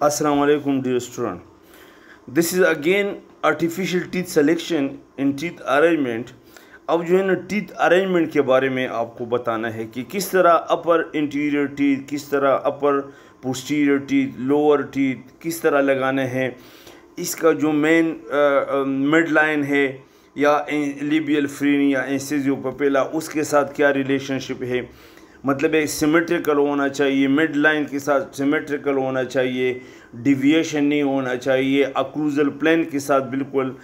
Assalamu alaikum dear student. This is again artificial teeth selection in teeth arrangement. अब जो है ना teeth arrangement के बारे में आपको बताना है कि किस तरह अपर इंटीरियर टीथ किस तरह upper posterior teeth lower teeth किस तरह लगाना है इसका जो मेन मिड लाइन है या लिबियल फ्रीन या इंसेजियो पपेला उसके साथ क्या रिलेशनशिप है मतलब एक सिमेट्रिकल होना चाहिए मिड लाइन के साथ सिमेट्रिकल होना चाहिए डिविएशन नहीं होना चाहिए अक्रूजल प्लान के साथ बिल्कुल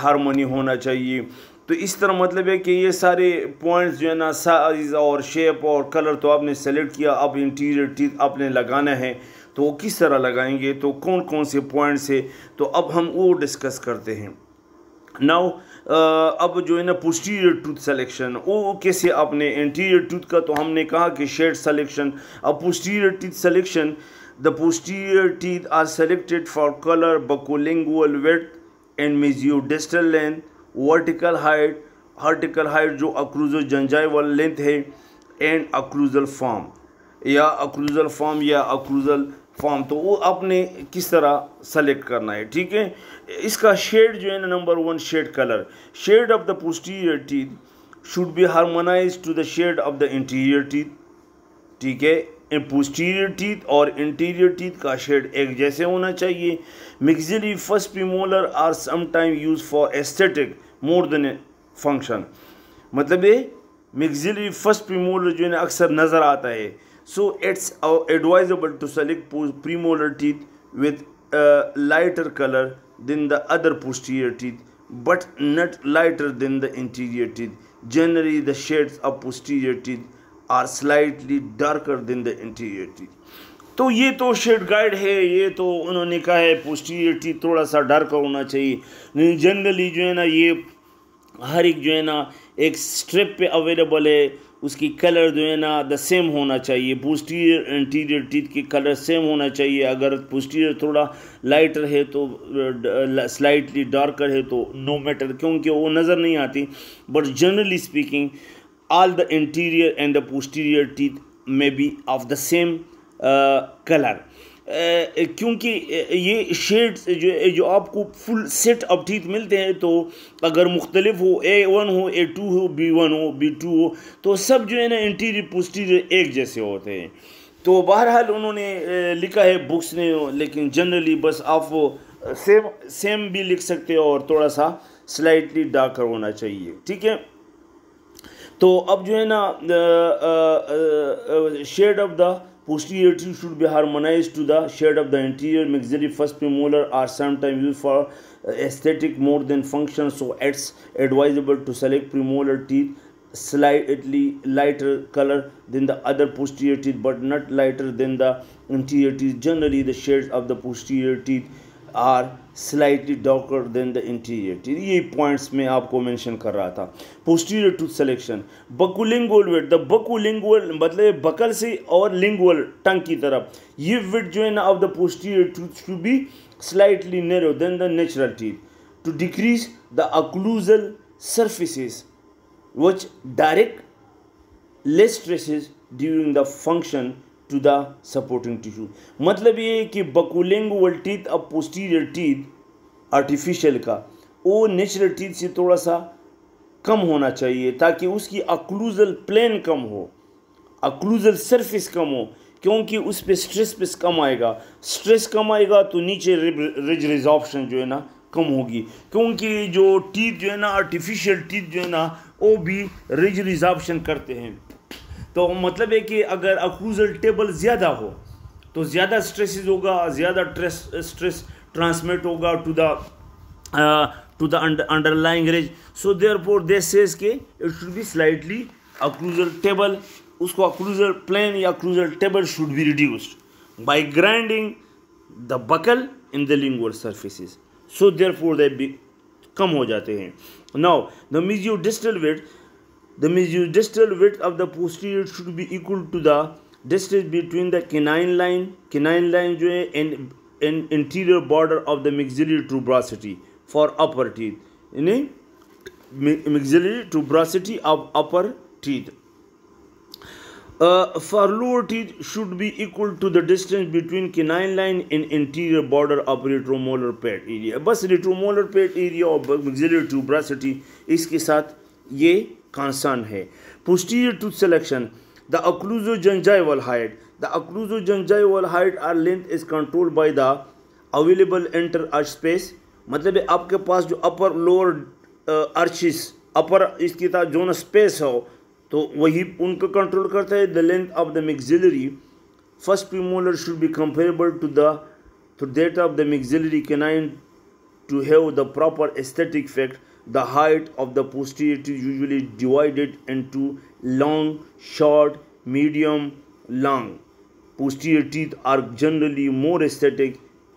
हारमोनी होना चाहिए तो इस तरह मतलब है कि ये सारे पॉइंट्स जो है ना साइज़ और शेप और कलर तो आपने सेलेक्ट किया अब इंटीरियर टीथ आपने लगाना है तो वो किस तरह लगाएंगे तो कौन कौन से पॉइंट्स है तो अब हम वो डिस्कस करते हैं नाउ अब जो है ना पोस्टीरियर टूथ सेलेक्शन वो कैसे आपने एंटीरियर टूथ का तो हमने कहा कि शेड सेलेक्शन अब posterior tooth selection the posterior teeth are selected for colour buccolingual width and mesiodistal length vertical height vertical height जो अक्रूजल जंजाइवल लेंथ है एंड अक्रूजल फॉर्म या अक्रूजल फॉर्म या अक्रूजल फॉर्म तो वो आपने किस तरह सेलेक्ट करना है ठीक है इसका शेड जो है ना number one shade colour shade of the posterior teeth should be harmonise to the shade of the anterior teeth ठीक है पोस्टीरियर टीथ और इंटीरियर टीथ का शेड एक जैसे होना चाहिए मिक्सिली फर्स्ट पीमोलर आर समाइम use for aesthetic more than function मतलब ये मिक्सिली फर्स्ट पीमोलर जो है ना अक्सर नज़र आता है So it's advisable to select premolar teeth with a lighter color than the other posterior teeth but not lighter than the anterior teeth. Generally the shades of posterior teeth are slightly darker than the anterior teeth. तो ये तो shade guide है ये तो उन्होंने कहा है posterior teeth थोड़ा सा डार्क होना चाहिए जनरली जो है ना ये हर एक जो है ना एक स्ट्रिप पे अवेलेबल है उसकी कलर जो है ना द सेम होना चाहिए पोस्टीरियर इंटीरियर टीथ की कलर सेम होना चाहिए अगर पोस्टीरियर थोड़ा लाइटर है तो स्लाइटली uh, डार्कर है तो नो मैटर क्योंकि वो नज़र नहीं आती but generally speaking all the anterior and the posterior teeth may be of the same colour क्योंकि ये शेड्स जो जो आपको फुल सेट अब ठीक मिलते हैं तो अगर मुख्तलिफ हो ए वन हो ए टू हो बी वन हो बी टू हो तो सब जो है ना इंटीरियर पोस्टीरियर एक जैसे होते हैं तो बहरहाल उन्होंने लिखा है बुक्स ने लेकिन जनरली बस आप सेम सेम भी लिख सकते हो और थोड़ा सा स्लाइटली डार्कर होना चाहिए ठीक है तो अब जो है ना shade of the Posterior teeth should be harmonized to the shade of the anterior maxillary first premolar are sometimes used for uh, aesthetic more than function so it's advisable to select premolar teeth slightly lighter color than the other posterior teeth but not lighter than the anterior teeth generally the shades of the posterior teeth are slightly darker than the anterior teeth ये points में आपको mention कर रहा था posterior tooth selection buccolingual width the buccolingual मतलब buccal से और lingual टंग की तरफ ये वेट जो है ना of the posterior tooth to be slightly narrow than the natural teeth to decrease the occlusal surfaces which direct less stresses during the function to the supporting tissue मतलब ये है कि बकुलेंग टीथ अब posterior teeth artificial का वो natural teeth से थोड़ा सा कम होना चाहिए ताकि उसकी अक्लूजल प्लेन कम हो अक्लूजल सरफेस कम हो क्योंकि उस पर स्ट्रेस पे कम आएगा स्ट्रेस कम आएगा तो नीचे रिज रिजॉप्शन जो है ना कम होगी क्योंकि जो टीथ जो है ना आर्टिफिशियल टीथ जो है ना वो भी रिज रिजॉप्शन करते हैं तो मतलब है कि अगर अक्रूजल टेबल ज़्यादा हो तो ज़्यादा स्ट्रेस होगा ज़्यादा स्ट्रेस ट्रांसमिट होगा to the to the underlying ridge so therefore they says के it should be slightly occlusal table उसको अक्रूजल प्लेन या occlusal table should be reduced by grinding the buccal in the lingual surfaces so therefore they कम हो जाते हैं now the mesiodistal width The mesiodistal distal width of the posterior should be equal to the distance between the canine line canine line and and interior border of the maxillary tuberosity for upper teeth यानी maxillary tuberosity of upper teeth uh, for lower teeth should be equal to the distance between canine line and anterior border of retromolar pad area बस retromolar pad area और maxillary tuberosity इसके साथ ये concern hai posterior tooth selection the occlusogengioval height the occlusogengioval height or length is controlled by the available inter arch space मतलब आपके पास जो upper lower Archi's अपर इसकी तरह जोन स्पेस हो तो वही उनको कंट्रोल करता है the length of the maxillary first premolar should be comparable to the to that of the maxillary canine to have the proper aesthetic fact the height of the posterior is usually divided into long short medium long posterior teeth are generally more aesthetic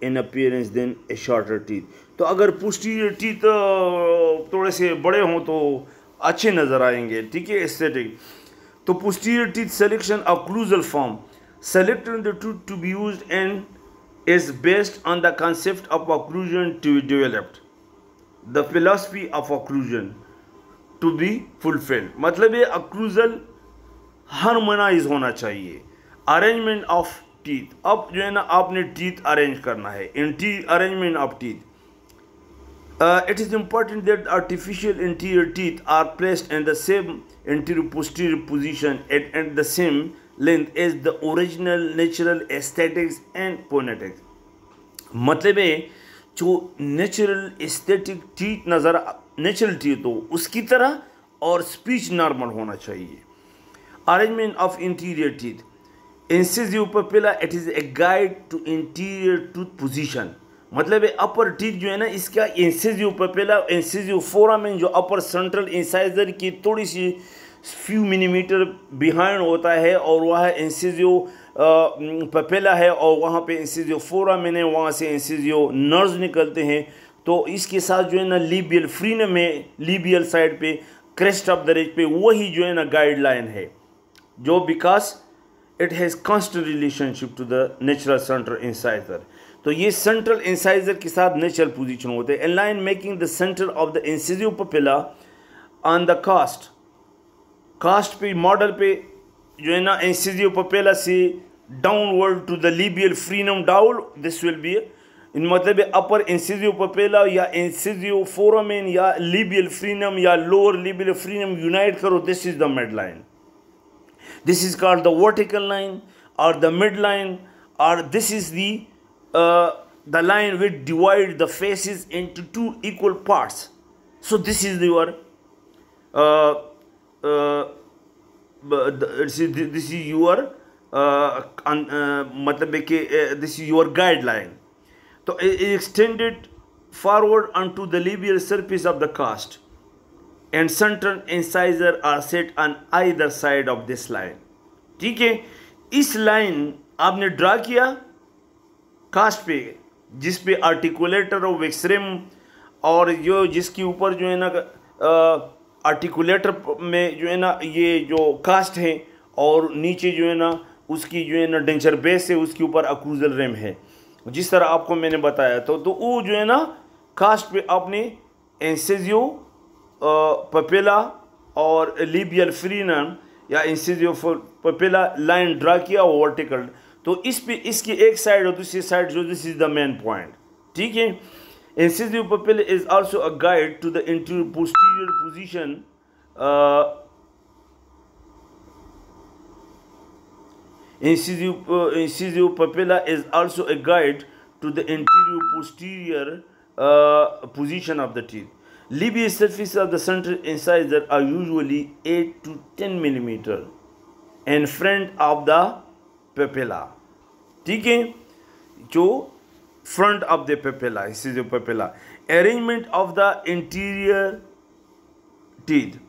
in appearance than a shorter teeth to agar posterior teeth thode se bade ho to अच्छे नज़र आएंगे ठीक है aesthetic तो posterior teeth selection occlusal form selecting the tooth to be used and is based on the concept of occlusion to be developed the philosophy of occlusion to be fulfil मतलब ये अक्रूजल harmonise होना चाहिए arrangement of teeth अब जो है ना आपने teeth arrange करना है in arrangement of teeth it is important that artificial anterior teeth are placed in the same anterior posterior position at at the same length is the original natural aesthetics and phonetics मतलब है जो natural aesthetic teeth नज़र natural teeth हो उसकी तरह और speech normal होना चाहिए arrangement of anterior teeth incisive papilla it is a guide to anterior tooth position मतलब अपर टीथ जो है ना इसका इंसिजिव पपेला इंसिजिव फोरामेन जो अपर सेंट्रल इंसाइजर की थोड़ी सी फ्यू मिलीमीटर बिहाइंड होता है और वह इंसिजिव पपेला है और वहाँ पे इंसिजियो फोरामिन है वहाँ से इंसिजियो नर्व निकलते हैं तो इसके साथ जो है ना लीबियल फ्रीन में लीबियल साइड पे क्रेस्ट ऑफ द रेज पे वही जो है ना गाइडलाइन है जो because it has constant relationship to the natural central incisor तो ये सेंट्रल इंसाइजर के साथ नेचुरल पोजिशन होते हैं and line making the centre of the incisive papilla on the cast cast पे मॉडल पे जो है ना एंसीजियो पपेला से downward to the labial frenum dowel this will be in मतलब अपर एंसीजियो पपेला या फोरम इन या labial frenum या लोअर लिबियल फ्रीडम यूनाइट करो this is the mid line this is called the vertical line और the mid line और this is the the line with divide the faces into two equal parts so this is uh, this is your मतलब कि this is your guideline तो extended forward on to the labial surface of the cast and central incisor are set on either side of this line ठीक है इस line आपने draw किया cast पे जिस पे आर्टिकुलेटर ऑफ एक्सरेम और जो जिसके ऊपर जो है ना uh, आर्टिकुलेटर में जो है ना ये जो कास्ट है और नीचे जो है ना उसकी जो है ना डेंचर बेस है उसके ऊपर अक्रूजल रेम है जिस तरह आपको मैंने बताया तो तो वो जो है ना कास्ट पे आपने एंसेजियो पपेला और लिबियल फ्रीनम या एंसेजियो पपेला लाइन ड्रा किया वर्टिकल तो इस पे इसकी एक साइड और दूसरी साइड जो this is the main point ठीक है Incisive pupil is also a guide to the anterior posterior position. Uh, incisive, uh, incisive papilla is also a guide to the anterior posterior uh, position of the teeth. Labial surface of the central incisor are usually 8 to 10 millimeter in front of the papilla. ठीक है जो front of the papilla. This is the papilla. Arrangement of the interior teeth.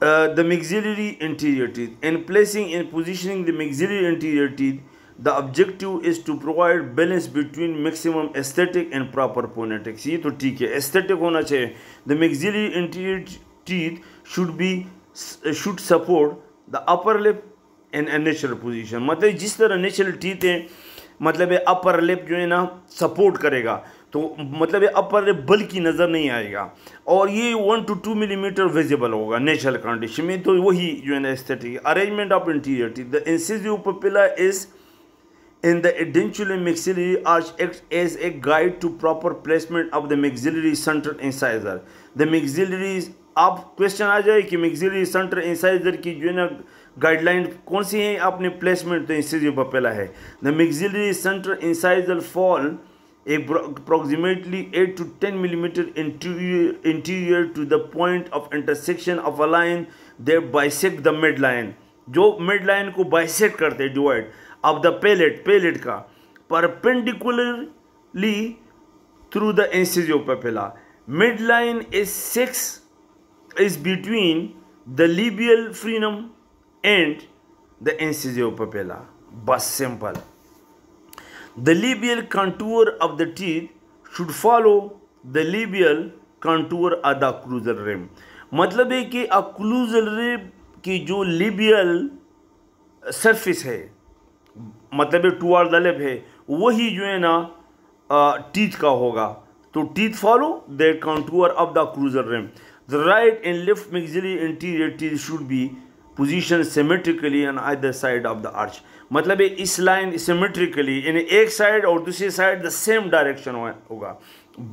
Uh, the maxillary anterior teeth. In placing and positioning the maxillary anterior teeth, the objective is to provide balance between maximum aesthetic and proper phonetics. ये तो ठीक है aesthetic होना चाहिए. The maxillary anterior teeth should be should support the upper lip in a natural position. मतलब जिस तरह natural teeth हैं मतलब ये अपर लिप जो है ना सपोर्ट करेगा तो मतलब ये अपर लिप बल की नज़र नहीं आएगा और ये one two two millimetre visible होगा नेचुरल कंडीशन में तो वही जो है ना aesthetic arrangement of anterior teeth the incisive papilla is in the edentulary maxillary arch act as a guide to proper placement of the maxillary central incisor the maxillary आप question आ जाए कि मैग्जिलरी सेंटर इंसाइजर की जो है ना guideline कौन सी है आपने प्लेसमेंट तो इससे जो पहला है the maxillary centre inside the fall approximately eight to ten millimetre anterior to the point of intersection of a line they bisect the mid line जो मिड लाइन को बाइसेक करते divide of the palate palate का perpendicularly through the पर papilla mid line is six is between the labial frenum and the incisive papilla But simple the labial contour of the teeth should follow the labial contour of the occlusal rim मतलब है कि occlusal rim की जो labial surface है मतलब toward the लेब है वही जो है ना टीथ का होगा तो teeth follow the contour of the occlusal rim the right and left maxillary anterior teeth should be positioned symmetrically on आई साइड ऑफ द आर्च मतलब ये इस लाइन सिमेट्रिकली यानी एक साइड और दूसरी साइड द सेम डायरेक्शन होगा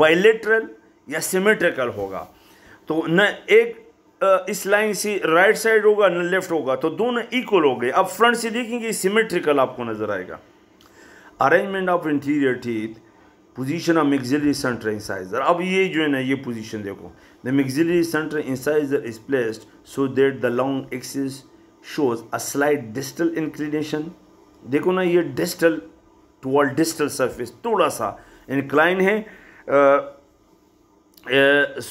bilateral या सिमेट्रिकल होगा तो न एक इस लाइन से राइट साइड होगा न लेफ्ट होगा तो दोनों इक्वल हो गए अब फ्रंट से देखेंगे सिमेट्रिकल आपको नजर आएगा arrangement of anterior teeth position of maxillary centre incisor अब ये जो है ना ये पोजीशन देखो the maxillary centre incisor is placed so that the long axis shows a slight distal inclination देखो ना ये डिस्टल टुअल डिस्टल सरफेस थोड़ा सा इंक्लाइन है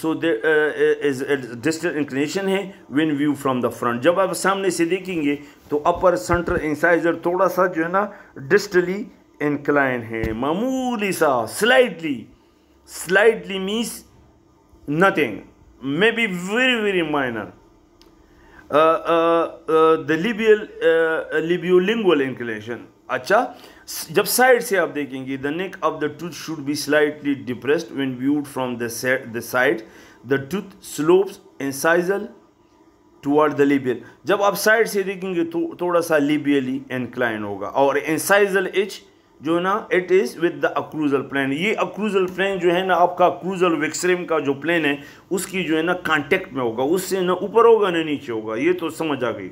सो डिस्टल इंक्लिनेशन है when view from the front जब आप सामने से देखेंगे तो अपर सेंटर इंसाइजर थोड़ा सा जो है ना डिस्टली इंक्लाइन है मामूली सा slightly slightly means nothing may be very very minor the labial labiolingual inclination अच्छा जब साइड से आप देखेंगे the neck of the tooth should be slightly depressed when viewed from the side the tooth slopes incisal toward the labial जब आप side से देखेंगे तो थोड़ा सा लिबियली इंक्लाइन होगा और एनसाइजल इच जो है ना it is with the occlusal plane ये अक्रूजल प्लान जो है ना आपका अक्रूजल विक्सरेम का जो प्लान है उसकी जो है ना कांटेक्ट में होगा उससे ना ऊपर होगा ना नीचे होगा ये तो समझ आ गई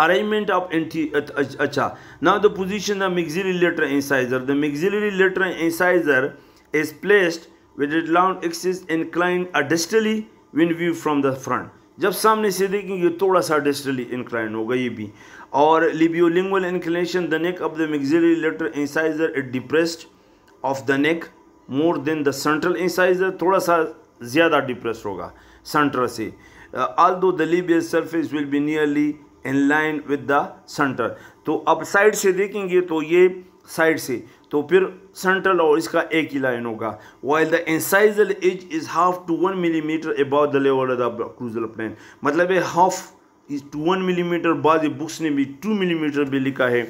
अरेंजमेंट ऑफ एंटी अच्छा ना the position the maxillary lateral incisor the maxillary lateral incisor is placed with it long axis incline distally when view from the front जब सामने से देखेंगे थोड़ा सा डिस्टली इंक्लाइन होगा ये भी और lingual inclination the neck of the maxillary lateral incisor it depressed of the neck more than the central incisor थोड़ा सा ज़्यादा डिप्रेस होगा सेंटर से although the labial surface will be nearly in line with the centre तो अब side से देखेंगे तो ये साइड से तो फिर सेंट्रल और इसका एक ही लाइन होगा while the incisal is is half to one millimetre above the level of the occlusal plane मतलब ये half is to one millimetre बाद बुक्स ने भी टू मिलीमीटर भी लिखा है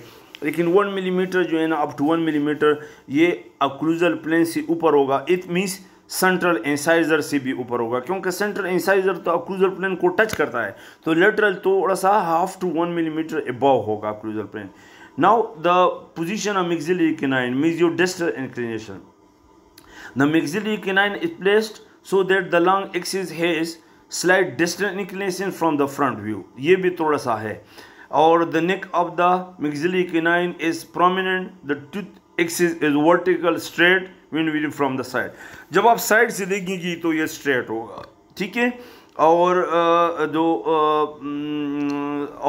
लेकिन वन मिलीमीटर जो है ना अप टू वन मिलीमीटर ये अक्रूजल प्लेन से ऊपर होगा इट मीन्स सेंट्रल इंसाइजर से भी ऊपर होगा क्योंकि सेंट्रल इंसाइजर तो अक्रूजल प्लेन को टच करता है तो लेटरल थोड़ा सा half to one millimetre above होगा occlusal plane Now the position of maxillary canine means your distal inclination. The maxillary canine is placed so that the lung axis has slight distal inclination from the front view. ये भी थोड़ा सा है और the neck of the maxillary canine is prominent. The tooth axis is vertical straight when viewed from the side. जब आप side से देखेंगी तो ये straight होगा ठीक है और जो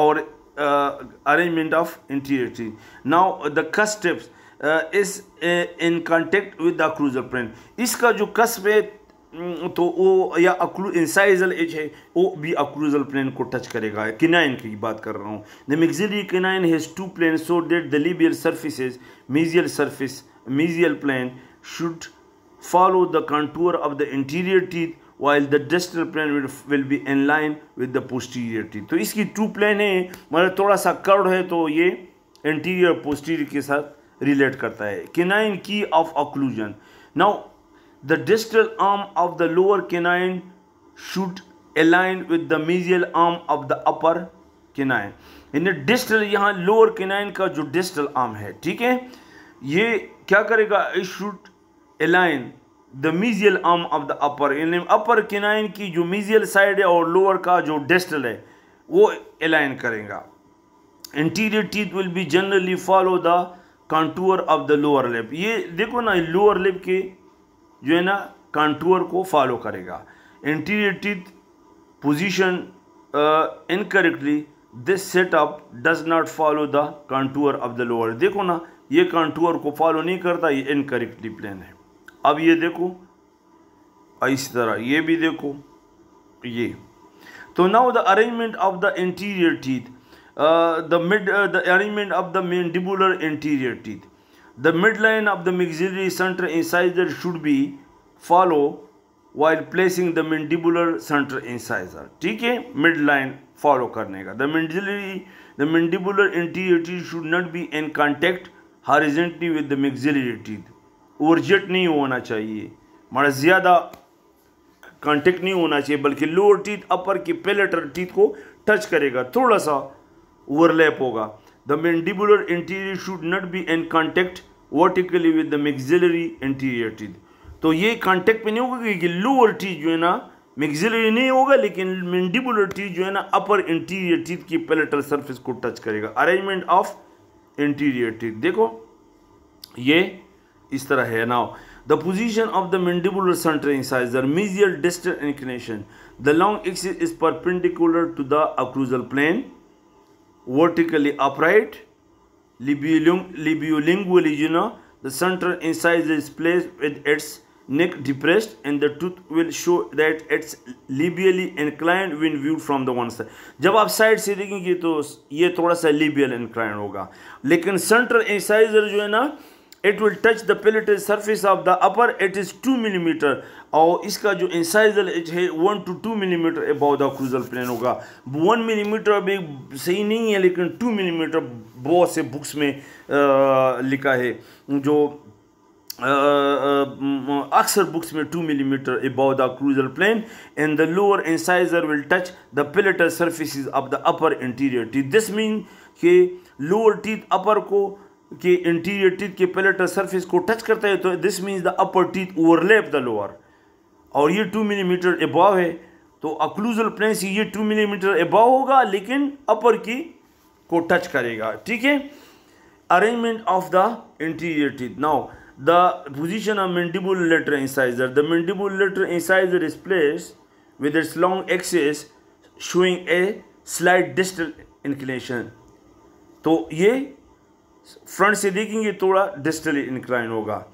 और uh, arrangement of interiority. Now uh, the cusp strips uh, is uh, in contact with the crucial plane. इसका जो cusp है mm, तो वो या अक्लू इंसाइजल एज है वो भी अक्रूजल प्लेन को टच करेगा किनाइन की बात कर रहा हूँ the maxillary canine has to plane so that the labial surfaces mesial surface mesial plane should follow the contour of the anterior teeth while the distal plane will be be in line with the posterior तो इसकी to plane है मतलब थोड़ा सा curve है तो ये interior posterior के साथ रिलेट करता है केनाइन की of occlusion now the distal arm of the lower canine should align with the mesial arm of the upper canine यानी डिस्टल यहाँ लोअर केनाइन का जो डिस्टल आर्म है ठीक है ये क्या करेगा it should align the mesial arm of the upper यानी अपर किनाइन की जो मीजियल साइड है और लोअर का जो डेस्टल है वो अलाइन करेगा anterior teeth will be generally follow the contour of the lower lip ये देखो ना लोअर लिप के जो है ना कंटूअर को फॉलो करेगा anterior teeth position incorrectly this setup does not follow the contour of the lower देखो ना ये कंटूअर को फॉलो नहीं करता ये इनकरेक्टली प्लान है अब ये देखो इसी तरह ये भी देखो ये तो now the arrangement of the anterior teeth the mid the arrangement of the mandibular anterior teeth the mid line of the maxillary centre incisor should be follow while placing the mandibular centre incisor ठीक है mid line follow करने का the मेडरी the mandibular anterior teeth should not be in contact horizontally with the maxillary teeth overjet नहीं होना चाहिए मारा ज़्यादा कांटेक्ट नहीं होना चाहिए बल्कि लोअर टीथ अपर की पेलेटर टीथ को टच करेगा थोड़ा सा ओवरलैप होगा the mandibular anterior should not be in contact vertically with the maxillary anterior teeth तो ये कांटेक्ट पे नहीं होगा क्योंकि लोअर टीथ जो है ना मिक्सिलरी नहीं होगा लेकिन मैंडिबुलर टीथ जो है ना अपर इंटीरियर टीथ की पेलेटर सर्फिस को टच करेगा अरेंजमेंट ऑफ इंटीरियर टीथ देखो ये इस तरह है now the position of the mandibular centre incisor mesial distal inclination the long axis is perpendicular to the occlusal plane vertically upright labiolingually you the centre incisor is place with its neck depressed and the tooth will show that its labially inclined when view from the one side जब आप side से देखेंगे तो ये थोड़ा सा लिबियल inclined होगा लेकिन सेंट्रल इंसाइजर जो है ना it will touch the palatal surface of the upper it is two millimetre और इसका जो इंसाइजल एज है one two two millimetre above the occlusal plane होगा वन मिलीमीटर अभी सही नहीं है लेकिन टू मिलीमीटर बहुत से बुक्स में आ, लिखा है जो अक्सर बुक्स में two millimetre above the occlusal plane and the lower incisor will touch the palatal surface of the upper anterior teeth this mean के लोअर टीथ अपर को कि इंटीरियर टीथ के पेलेटर सरफेस को टच करता है तो this means the upper teeth overlap the lower और ये टू मिलीमीटर एबाव है तो अक्लूजल प्लेन से ये टू मिलीमीटर एबाव होगा लेकिन अपर की को टच करेगा ठीक है arrangement of the anterior teeth now the position of mandibular lateral incisor the mandibular lateral incisor is place with its long axis showing a slight distal inclination तो ये फ्रंट से देखेंगे थोड़ा डिस्टली इंक्लाइन होगा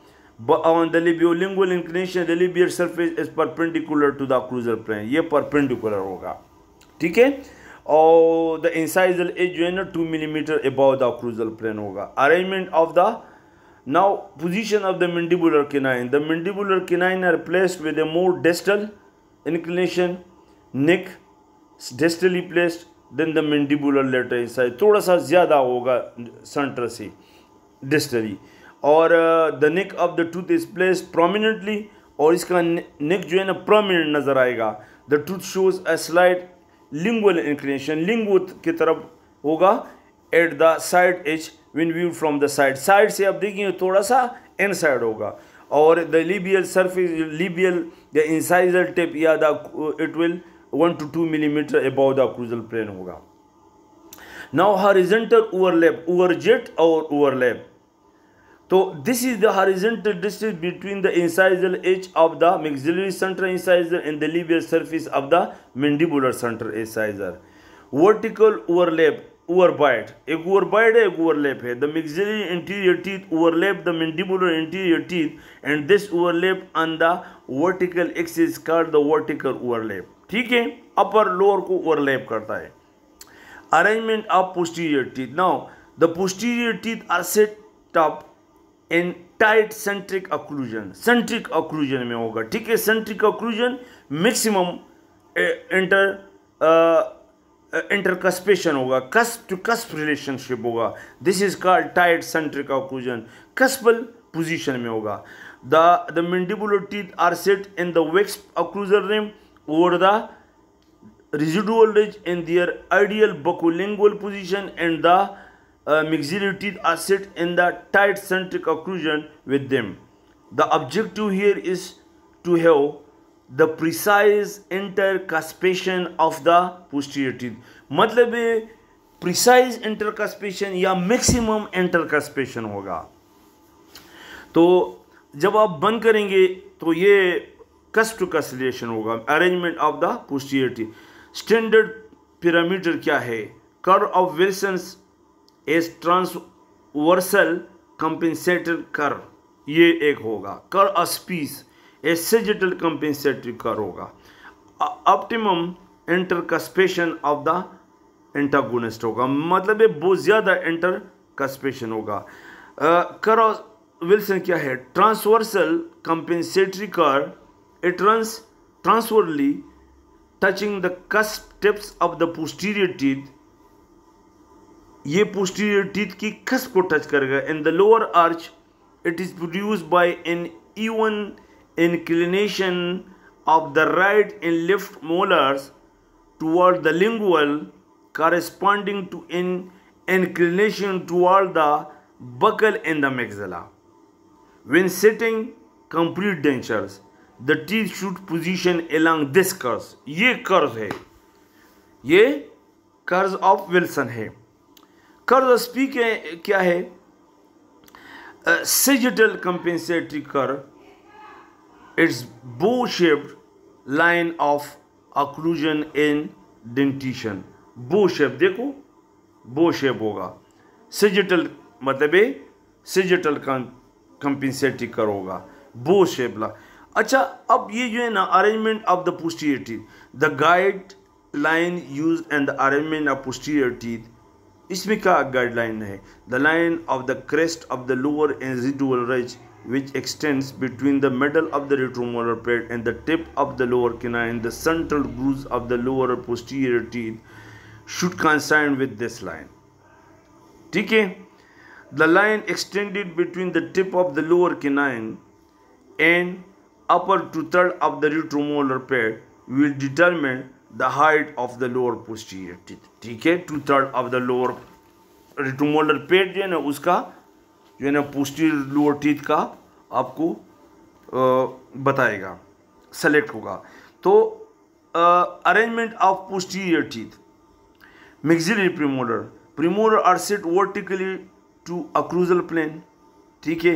on the labiolingual inclination the labial surface is perpendicular to the occlusal plane ये perpendicular होगा ठीक है और द इंसाइजल एज जो है ना two millimetre above the occlusal plane होगा arrangement of the now position of the mandibular canine the mandibular canine are placed with a more distal inclination निक distally placed than the mandibular lateral हिस्सा थोड़ा सा ज़्यादा होगा centre से distally और the neck of the tooth is place prominently और इसका नेक जो है ना प्रोमिनेंट नज़र आएगा the tooth shows a slide lingual inclination लिंग की तरफ होगा at the side edge when view from the side side से आप देखेंगे थोड़ा सा इन साइड होगा और the labial surface labial the incisal tip या the it will one two two millimetre above the occlusal plane होगा नाउ हॉरिजेंटल ओवरलैप ओवरजेट और ओवरलैप तो this is the horizontal distance between the incisal edge of the maxillary central incisor and the लिवियर surface of the mandibular central incisor vertical overlap overbite एक overbite है एक overlap है the maxillary anterior teeth overlap the mandibular anterior teeth and this overlap on the vertical axis called the vertical overlap ठीक है upper lower को overlap करता है arrangement of posterior teeth now the posterior teeth are set up in tight centric occlusion centric occlusion में होगा ठीक है centric occlusion maximum inter intercuspation होगा कस्प टू कस्प रिलेशनशिप होगा this is called tight centric occlusion cuspal position में होगा the mandibular teeth are set in the wax occlusal rim over the residual ridge in their ideal buccolingual position and the uh, maxillary teeth are set in the tight centric occlusion with them. The objective here is to have the precise intercuspation of the posterior teeth. मतलब precise intercuspation या maximum intercuspation होगा तो जब आप बंद करेंगे तो ये कस्ट टू कस्ट रिलेशन होगा arrangement of the posterior teeth standard पिरामिडर क्या है curve of Wilson as transversal compensator curve ये एक होगा कर अस्पीस ए सेजिटल कंपेंसेटरी कर होगा optimum intercuspation of the antagonist होगा मतलब ये बहुत ज़्यादा इंटरकस्पेशन होगा कर uh, विल्सन क्या है transversal compensatory curve It runs transversely, touching the cusp tips of the posterior teeth. Ye posterior teeth ki cusp ko touch karega. In the lower arch, it is produced by an even inclination of the right and left molars toward the lingual corresponding to an inclination toward the buccal and the maxilla. When sitting, complete dentures. The teeth should position along this curve ये कर्ज है ये कर्ज of Wilson है कर्ज स्पी के क्या है sagittal compensatory curve it's bow shaped line of occlusion in dentition bow shape देखो बो शेप होगा सिजिटल मतलब सिजिटल कंपेंसेटरी कर होगा बो शेप ला अच्छा अब ये जो है ना arrangement of the posterior teeth the guide line use and the arrangement of posterior teeth इसमें क्या गाइडलाइन है the line of the crest of the lower residual ridge which extends between the middle of the retromolar pad and the tip of the lower canine in the central grooves of the lower posterior teeth should coincide with this line ठीक है the line extended between the tip of the lower canine and upper two third of the retromolar pair will determine the height of the lower posterior teeth ठीक है two third of the lower retromolar pad जो है ना उसका जो है ना posterior lower teeth का आपको बताएगा सेलेक्ट होगा तो arrangement of posterior teeth maxillary premolar premolar are set vertically to occlusal plane ठीक है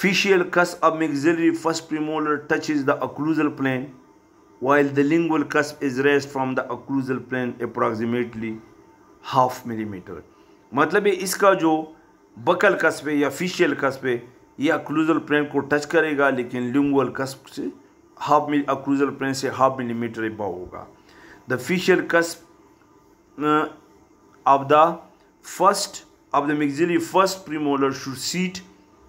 Facial cusp of maxillary first premolar touches the occlusal plane while the lingual cusp is raised from the occlusal plane approximately half millimeter. मतलब है इसका जो buccal cusp या facial cusp ये occlusal plane को touch करेगा लेकिन लिंगुअल कस्ब से हाफ मिली अक्लूजल प्लेन से हाफ मिलीमीटर अबाव होगा the facial cusp of the first of the maxillary first premolar should seat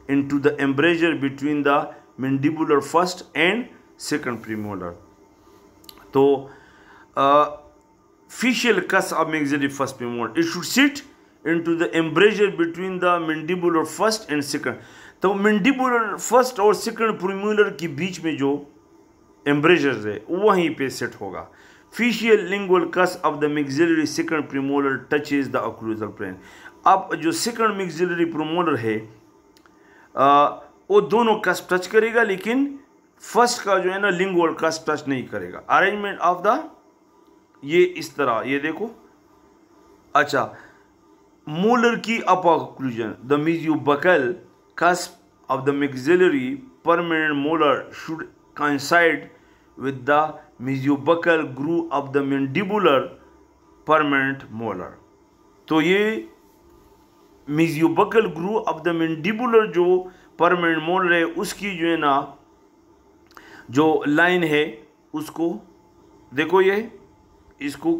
into the embrasure between the mandibular first and second premolar uh, facial cusp of maxillary first premolar it should sit into the embrasure between the mandibular first and second तो mandibular first और second premolar के बीच में जो एम्ब्रेजर्स है वहीं पे set होगा facial lingual cusp of the maxillary second premolar touches the occlusal plane अब जो सेकंड मिक्सिलरी प्रोमोलर है वो दोनों कस्प टच करेगा लेकिन फर्स्ट का जो है ना लिंग वर्ड कस्प टच नहीं करेगा अरेंजमेंट ऑफ द ये इस तरह ये देखो अच्छा मोलर की occlusion the mesio buccal cusp of the permanent molar should coincide with the the buccal groove of the mandibular permanent molar तो ये mesio buccal groove of the mandibular जो परमानेंट मोल है उसकी जो है ना जो लाइन है उसको देखो ये इसको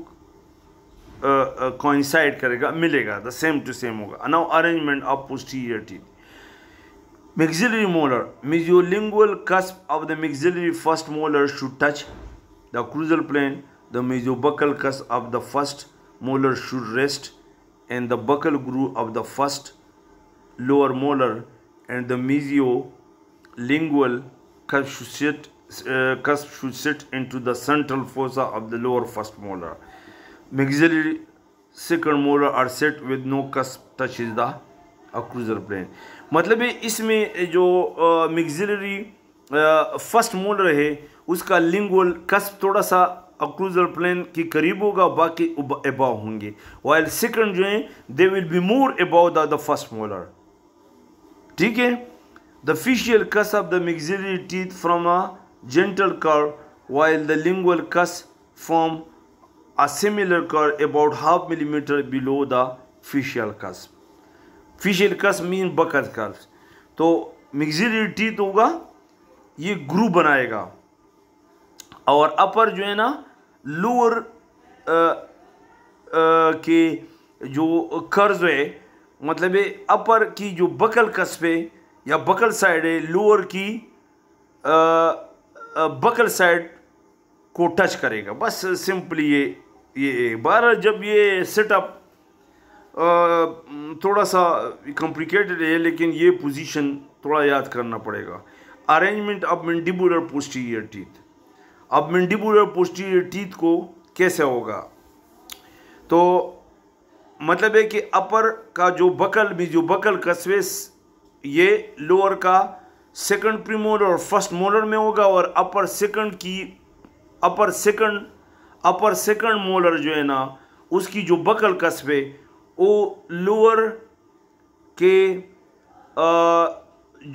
कॉइंसाइड करेगा मिलेगा द सेम टू सेम होगा now arrangement of posterior teeth maxillary molar mesiolingual cusp of the maxillary first molar should touch the occlusal plane the mesio buccal cusp of the first molar should rest and the buccal groove of the first lower molar and the mesiolingual cusp should sit, uh, cusp should sit into the central fossa of the lower first molar. Maxillary second molar are set with no cusp touches the occlusal plane मतलब इसमें जो maxillary first molar है उसका lingual cusp थोड़ा सा अक्रूजर plane के करीब होगा बाकी अबाव होंगे वाइल सेकंड जो है they will be more above the first molar ठीक है the facial cusp of the maxillary teeth from a gentle curve while the lingual cusp from a similar curve about half millimetre below the facial cusp facial cusp mean buccal curve तो मिगजरी teeth होगा ये ग्रू बनाएगा और अपर जो है ना lower के जो कर्ज है मतलब अपर की जो बकल कस्बे या बकल साइड है लोअर की आ, बकल साइड को टच करेगा बस सिंपली ये ये बार जब ये सेटअप थोड़ा सा कॉम्प्लिकेटेड है लेकिन ये पोजीशन थोड़ा याद करना पड़ेगा arrangement of mandibular posterior teeth अब मिंडिपुलर पोस्टीरियर टीथ को कैसे होगा तो मतलब है कि अपर का जो बकल भी जो बकल कस्बे ये लोअर का सेकंड प्रीमोलर और फर्स्ट मोलर में होगा और अपर सेकंड की upper second upper second molar जो है ना उसकी जो बकल कस्बे वो लोअर के आ,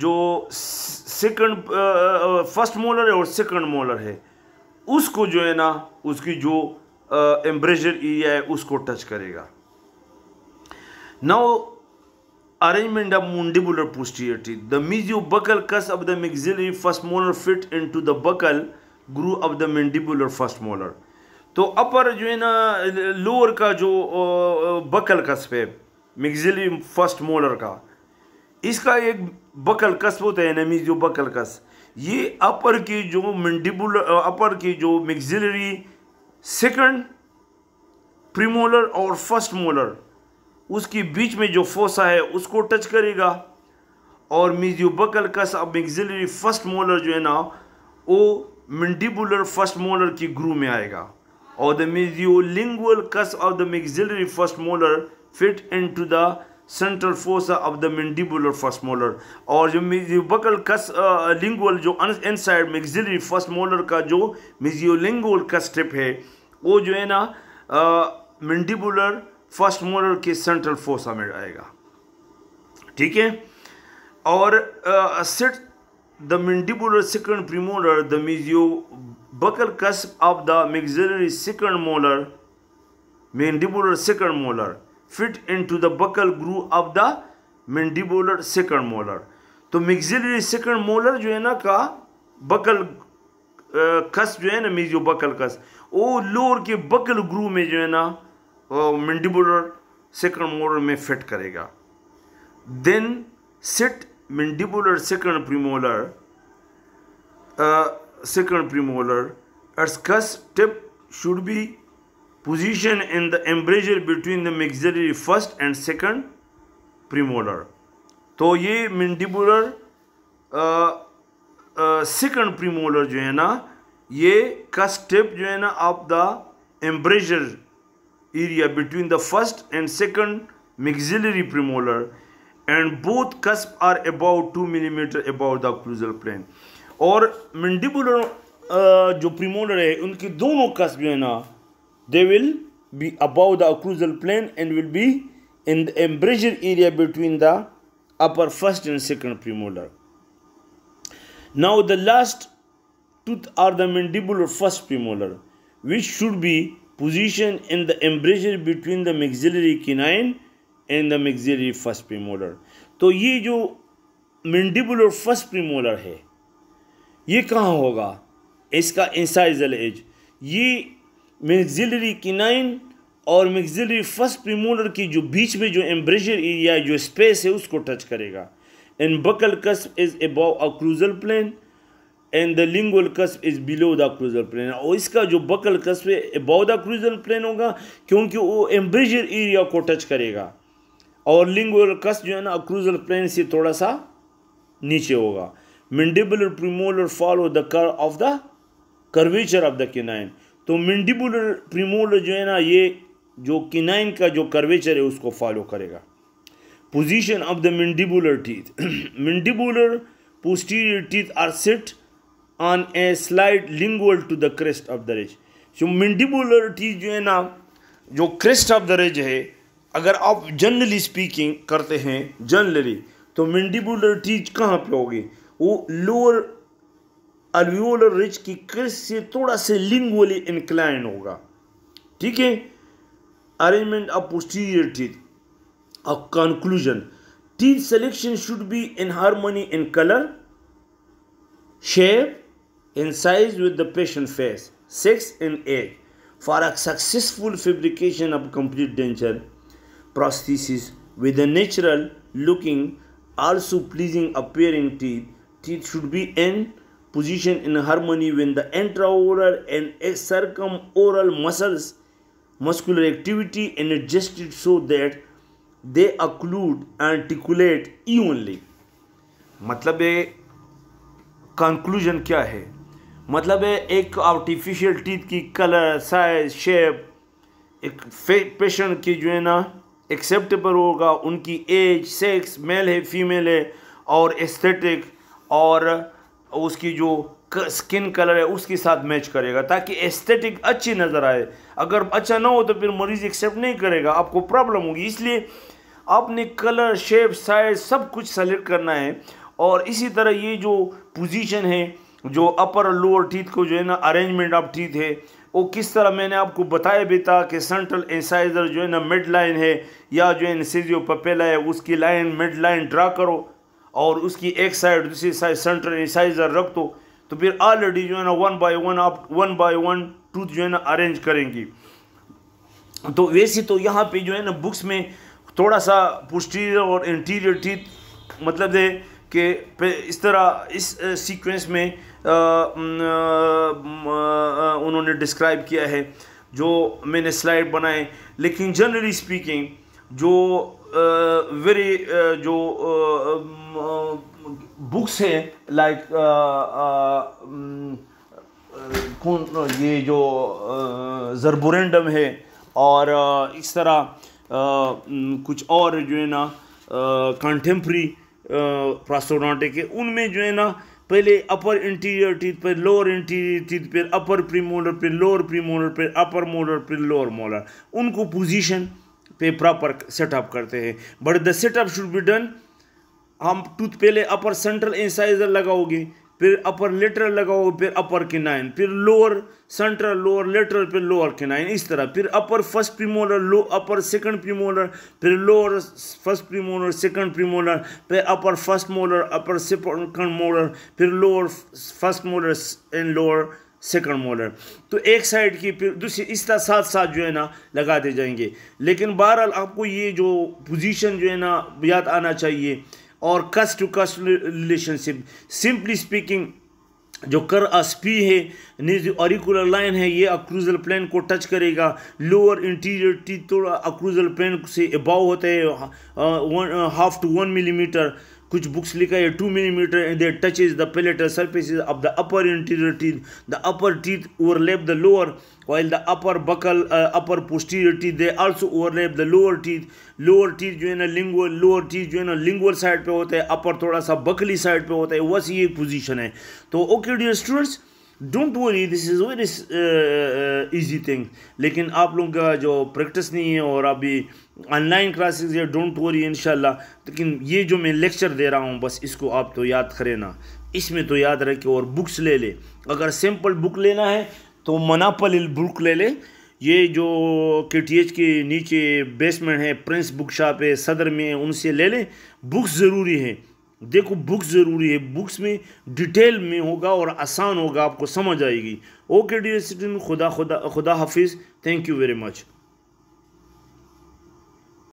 जो सेकंड फर्स्ट मोलर है और सेकंड मोलर है उसको जो है ना उसकी जो एम्ब्रेजर एरिया e है उसको टच करेगा now arrangement of mandibular posterior teeth the mesio buccal cusp of the maxillary first molar fit into the buccal groove of the mandibular first molar तो अपर जो है ना लोअर का जो buccal cusp है मिगजिलरी first molar का इसका एक बकल कस्ब होता है ना मीज यू बकल कस्ब ये अपर की जो मंडिबुल अपर uh, की जो मिक्सिलरी सेकंड प्रीमोलर और फर्स्ट मोलर उसके बीच में जो फोसा है उसको टच करेगा और मिजियोबकल का सब मिक्सिलरी फर्स्ट मोलर जो है ना वो मंडिबुलर फर्स्ट मोलर की ग्रू में आएगा और the mesiolingual cusp of the maxillary first molar fit into the central fossa of the mandibular first molar और जो बकल कस लिंगुअल जो inside maxillary first molar का जो मिजियोलिंगुअल कस्टिप है वो जो है ना मैंडिबुलर फर्स्ट मोलर के सेंट्रल फोसा में आएगा ठीक है और sit the second premolar the mesio buccal cusp of the maxillary second molar mandibular second molar fit into the buccal groove of the mandibular second molar तो मिगजिलरी second molar जो है ना का बकल कस जो है ना मीज जो बकल कस वो लोअर के बकल ग्रू में जो है ना मिंडिबुलर सेकंड मोलर में फिट करेगा then sit mandibular second premolar second premolar its cusp tip should be position in the embrasure between the maxillary first and second premolar तो ये मिंडिबुलर सेकंड प्रीमोलर जो है ना ये का स्टेप जो है ना of the embrasure area between the first and second maxillary premolar and both cusp are about two millimetre about the occlusal plane और मिंडिबुलर uh, जो प्रीमोलर है उनकी दोनों कस्प जो है ना They will be above the occlusal plane and will be in the embrasure area between the upper first and second premolar. Now the last tooth are the mandibular first premolar which should be positioned in the embrasure between the maxillary canine and the maxillary first premolar तो ये जो मिंडिबुलर first premolar है ये कहाँ होगा इसका incisal edge? ये मिगजिलरी किनाइन और मिगजिलरी फर्स्ट प्रीमोलर की जो बीच में जो एम्ब्रेजर एरिया जो स्पेस है उसको टच करेगा and buccal cusp is above a occlusal plane and the lingual cusp is below the occlusal plane और इसका जो बकल कस्ब है अबव द क्रूजल प्लेन होगा क्योंकि वो एम्ब्रेजर एरिया को टच करेगा और लिंगल कस्ब जो है ना क्रूजल प्लेन से थोड़ा सा नीचे होगा mandibular premolar follow the curve of the curvature of the canine तो मिंडिबुलर प्रीमोलर जो है ना ये जो किनाइन का जो कर्वेचर है उसको फॉलो करेगा position of the mandibular teeth mandibular posterior teeth are set on a slide lingual to the crest of the ridge जो मिंडिबुलर टीथ जो है ना जो क्रेस्ट ऑफ द रेज है अगर आप जनरली स्पीकिंग करते हैं जनरली तो मिंडिबुलर टीथ कहाँ पे होगी वो लोअर अल्वियोलर रिच की क्रिस से थोड़ा से लिंगुअली इनक्लाइन होगा ठीक है अरेंजमेंट ऑफ पोस्टीरियर टीथ और conclusion teeth selection should be in harmony in colour shape in size with the patient face sex and age for a successful fabrication of complete denture prosthesis with a natural looking also pleasing appearing teeth teeth should be and position in harmony when the intraoral and circumoral muscles muscular activity and adjusted so that they occlude articulate evenly मतलब ये conclusion क्या है मतलब है एक artificial teeth की colour size shape एक patient की जो है ना एक्सेप्टेबल होगा उनकी एज सेक्स मेल है फीमेल है और एस्थेटिक और उसकी जो स्किन कलर है उसके साथ मैच करेगा ताकि एस्थेटिक अच्छी नज़र आए अगर अच्छा ना हो तो फिर मरीज़ एक्सेप्ट नहीं करेगा आपको प्रॉब्लम होगी इसलिए आपने कलर शेप साइज सब कुछ सेलेक्ट करना है और इसी तरह ये जो पोजीशन है जो अपर लोअर टीथ को जो है ना अरेंजमेंट ऑफ टीथ है वो किस तरह मैंने आपको बताया भी था कि सेंट्रल एसाइजर जो है ना मिड लाइन है या जो है सीजियो पपेला है उसकी लाइन मिड लाइन ड्रा करो और उसकी एक साइड दूसरी साइड सेंटर इंसाइजर रख दो तो फिर ऑलरेडी जो है ना वन बाय वन आप वन बाय वन टूथ जो है ना अरेंज करेंगी तो वैसे तो यहाँ पे जो है ना बुक्स में थोड़ा सा पोस्टीरियर और इंटीरियर टीथ मतलब है कि इस तरह इस सीक्वेंस में उन्होंने डिस्क्राइब किया है जो मैंने स्लाइड बनाए लेकिन जनरली स्पीकिंग जो वेरी जो बुक्स हैं लाइक कौन ये जो जरबोरेंडम है और इस तरह कुछ और जो है ना कंटेम्प्री प्रास्टोनाटे के उनमें जो है ना पहले अपर इंटीरियर टीथ पर लोअर इंटीरियर टीथ पर अपर प्रीमोलर पर लोअर प्रीमोलर पर अपर मोलर पर लोअर मोलर उनको पोजीशन पे प्रॉपर सेटअप करते हैं but the setup should be done हम टूथ पहले अपर सेंट्रल इंसाइजर लगाओगे फिर अपर लेटरल लगाओगे फिर अपर के नाइन फिर लोअर सेंट्रल लोअर लेटरल फिर लोअर के नाइन इस तरह फिर upper first premolar low upper second premolar फिर lower first premolar second premolar फिर upper first molar upper second molar फिर lower first molar and lower second molar तो एक side की फिर दूसरी इस तरह साथ साथ जो है ना लगा दे जाएंगे लेकिन बहरहाल आपको ये जो पोजीशन जो है ना याद आना चाहिए और कस्ट टू कस्ट रिलेशनशिप सिंपली स्पीकिंग जो कर अस्पी है निज ऑरिकुलर लाइन है ये अक्रूजल प्लेन को टच करेगा लोअर इंटीरियर टी थोड़ा अक्रूजल प्लेन से अबाव होता है हाफ टू वन मिलीमीटर कुछ बुक्स लिखा है two millimetre and touch is the palatal surfaces of the upper anterior teeth the upper teeth lap the lower while the upper buccal upper posterior teeth they also overlap the lower teeth lower teeth जो है ना lingual lower teeth जो है ना lingual side पे होता है अपर थोड़ा सा बकली साइड पे होता है बस ये पोजिशन है तो okay dear students don't worry this is very easy thing लेकिन आप लोगों का जो प्रैक्टिस नहीं है और अभी ऑनलाइन क्लासेस या डोंट वरी इन लेकिन ये जो मैं लेक्चर दे रहा हूँ बस इसको आप तो याद करें ना इसमें तो याद रखे और बुक्स ले ले अगर सिंपल बुक लेना है तो मनापल बुक ले ले ये जो के टी एच के नीचे बेसमेंट है प्रिंस बुक शॉप है सदर में उनसे ले लें बुक्स ज़रूरी है देखो बुक्स ज़रूरी है बुक्स में डिटेल में होगा और आसान होगा आपको समझ आएगी ओके डी स्टूडेंट खुदा खुदा खुदा हाफिज़ थैंक यू वेरी मच